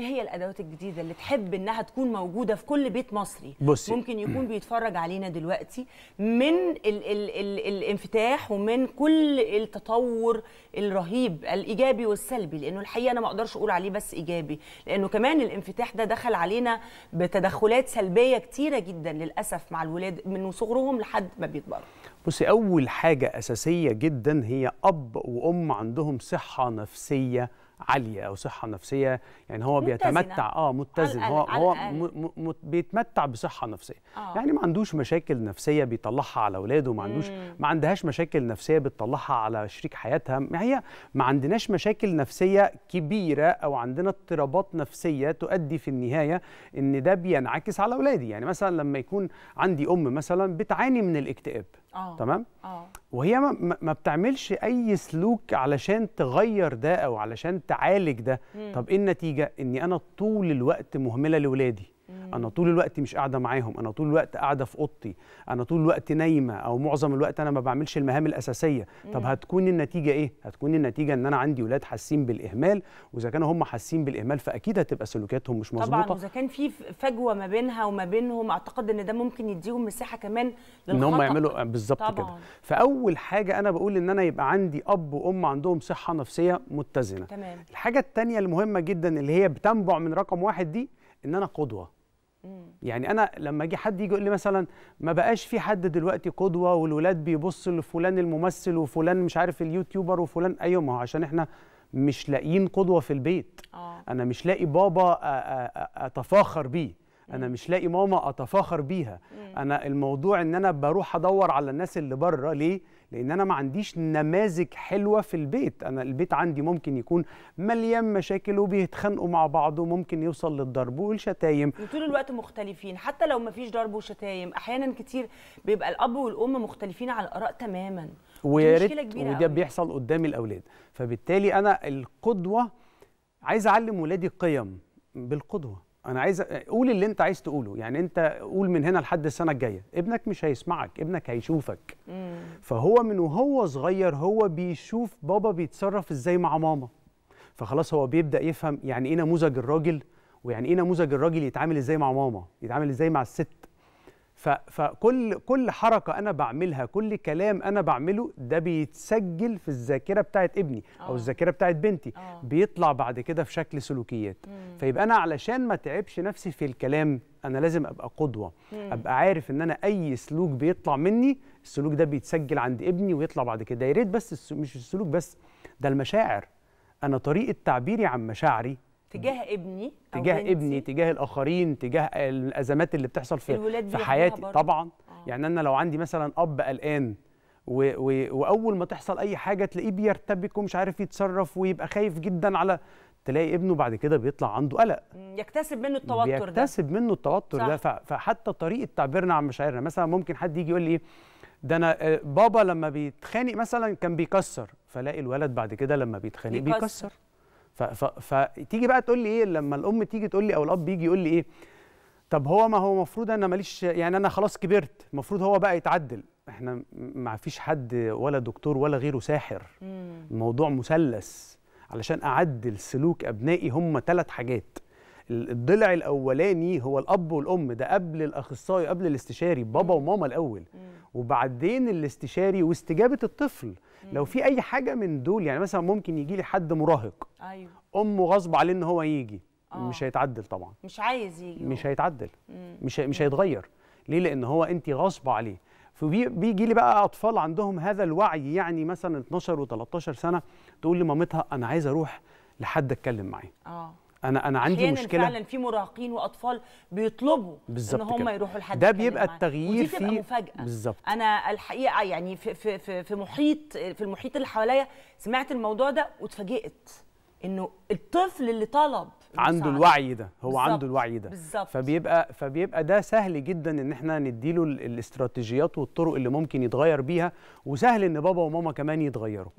ايه هي الادوات الجديده اللي تحب انها تكون موجوده في كل بيت مصري بصي. ممكن يكون بيتفرج علينا دلوقتي من الـ الـ الـ الانفتاح ومن كل التطور الرهيب الايجابي والسلبي لانه الحقيقه انا ما اقدرش اقول عليه بس ايجابي لانه كمان الانفتاح ده دخل علينا بتدخلات سلبيه كتيره جدا للاسف مع الولاد من صغرهم لحد ما بيكبروا بصي اول حاجه اساسيه جدا هي اب وام عندهم صحه نفسيه عاليه او صحه نفسيه يعني هو متزنة. بيتمتع اه متزن هو هو بيتمتع بصحه نفسيه آه. يعني ما عندوش مشاكل نفسيه بيطلعها على اولاده ما عندوش مم. ما عندهاش مشاكل نفسيه بتطلعها على شريك حياتها ما هي ما عندناش مشاكل نفسيه كبيره او عندنا اضطرابات نفسيه تؤدي في النهايه ان ده بينعكس على اولادي يعني مثلا لما يكون عندي ام مثلا بتعاني من الاكتئاب آه. تمام آه. وهي ما, ما بتعملش اي سلوك علشان تغير ده او علشان تعالج ده مم. طب ايه النتيجه اني انا طول الوقت مهمله لولادي انا طول الوقت مش قاعده معاهم انا طول الوقت قاعده في اوضتي انا طول الوقت نايمه او معظم الوقت انا ما بعملش المهام الاساسيه طب هتكون النتيجه ايه هتكون النتيجه ان انا عندي ولاد حاسين بالاهمال واذا كانوا هم حاسين بالاهمال فاكيد هتبقى سلوكياتهم مش مظبوطه طبعا واذا كان في فجوه ما بينها وما بينهم اعتقد ان ده ممكن يديهم مساحه كمان ان هم يعملوا آه، بالظبط كده فاول حاجه انا بقول ان انا يبقى عندي اب وام عندهم صحه نفسيه متزنه تمام. الحاجه الثانيه المهمه جدا اللي هي بتنبع من رقم واحد دي ان انا قدوه يعني انا لما اجي حد يجي يقول لي مثلا ما بقاش في حد دلوقتي قدوه والولاد بيبصوا لفلان الممثل وفلان مش عارف اليوتيوبر وفلان ايوه ما هو عشان احنا مش لاقيين قدوه في البيت أوه. انا مش لاقي بابا اتفاخر بيه انا مش لاقي ماما اتفاخر بيها انا الموضوع ان انا بروح ادور على الناس اللي بره ليه لان انا ما عنديش نماذج حلوه في البيت انا البيت عندي ممكن يكون مليان مشاكل وبيتخانقوا مع بعض وممكن يوصل للضرب والشتايم وطول الوقت مختلفين حتى لو ما فيش ضرب وشتايم احيانا كتير بيبقى الاب والام مختلفين على الاراء تماما ويا ريت وده بيحصل قدام الاولاد فبالتالي انا القدوه عايز اعلم ولادي قيم بالقدوه انا عايز قول اللي انت عايز تقوله يعني انت قول من هنا لحد السنه الجايه ابنك مش هيسمعك ابنك هيشوفك مم. فهو من وهو صغير هو بيشوف بابا بيتصرف ازاي مع ماما فخلاص هو بيبدا يفهم يعني ايه نموذج الراجل ويعني ايه نموذج الراجل يتعامل ازاي مع ماما يتعامل ازاي مع الست فكل كل حركه انا بعملها كل كلام انا بعمله ده بيتسجل في الذاكره بتاعت ابني أوه. او آه. الذاكره بتاعت بنتي أوه. بيطلع بعد كده في شكل سلوكيات مم. فيبقى انا علشان ما تعبش نفسي في الكلام انا لازم ابقى قدوه مم. ابقى عارف ان انا اي سلوك بيطلع مني السلوك ده بيتسجل عند ابني ويطلع بعد كده يا ريت بس مش السلوك بس ده المشاعر انا طريقه تعبيري عن مشاعري تجاه ابني تجاه ابني تجاه الاخرين تجاه الازمات اللي بتحصل في في حياتي طبعا آه. يعني انا لو عندي مثلا اب قلقان و و واول ما تحصل اي حاجه تلاقيه بيرتبك ومش عارف يتصرف ويبقى خايف جدا على تلاقي ابنه بعد كده بيطلع عنده قلق يكتسب منه التوتر بيكتسب ده يكتسب منه التوتر صح. ده فحتى طريقه تعبيرنا عن مشاعرنا مثلا ممكن حد يجي يقول لي ايه ده انا آه، بابا لما بيتخانق مثلا كان بيكسر فلاقي الولد بعد كده لما بيتخانق بيكسر, بيكسر. فتيجي بقى تقول لي ايه لما الام تيجي تقول لي او الاب يجي يقول لي ايه طب هو ما هو المفروض انا ماليش يعني انا خلاص كبرت المفروض هو بقى يتعدل احنا ما فيش حد ولا دكتور ولا غيره ساحر الموضوع مثلث علشان اعدل سلوك ابنائي هم ثلاث حاجات الضلع الاولاني هو الاب والام ده قبل الاخصائي قبل الاستشاري بابا وماما الاول وبعدين الاستشاري واستجابه الطفل لو في اي حاجه من دول يعني مثلا ممكن يجي لي حد مراهق ايوه امه غصب عليه ان هو يجي أوه. مش آه. هيتعدل طبعا مش عايز يجي مش هيتعدل مش مش هيتغير ليه لان هو انت غصب عليه فبيجي لي بقى اطفال عندهم هذا الوعي يعني مثلا 12 و13 سنه تقول لمامتها انا عايز اروح لحد اتكلم معاه اه انا انا عندي مشكله فعلا في مراهقين واطفال بيطلبوا ان هم كده. يروحوا لحد ده بيبقى التغيير في مفاجاه بالظبط انا الحقيقه يعني في في في, في محيط في المحيط اللي حواليا سمعت الموضوع ده واتفاجئت انه الطفل اللي طلب عنده الوعي ده هو بالزبط. عنده الوعي ده بالزبط. فبيبقى فبيبقى ده سهل جدا ان احنا نديله الاستراتيجيات والطرق اللي ممكن يتغير بيها وسهل ان بابا وماما كمان يتغيروا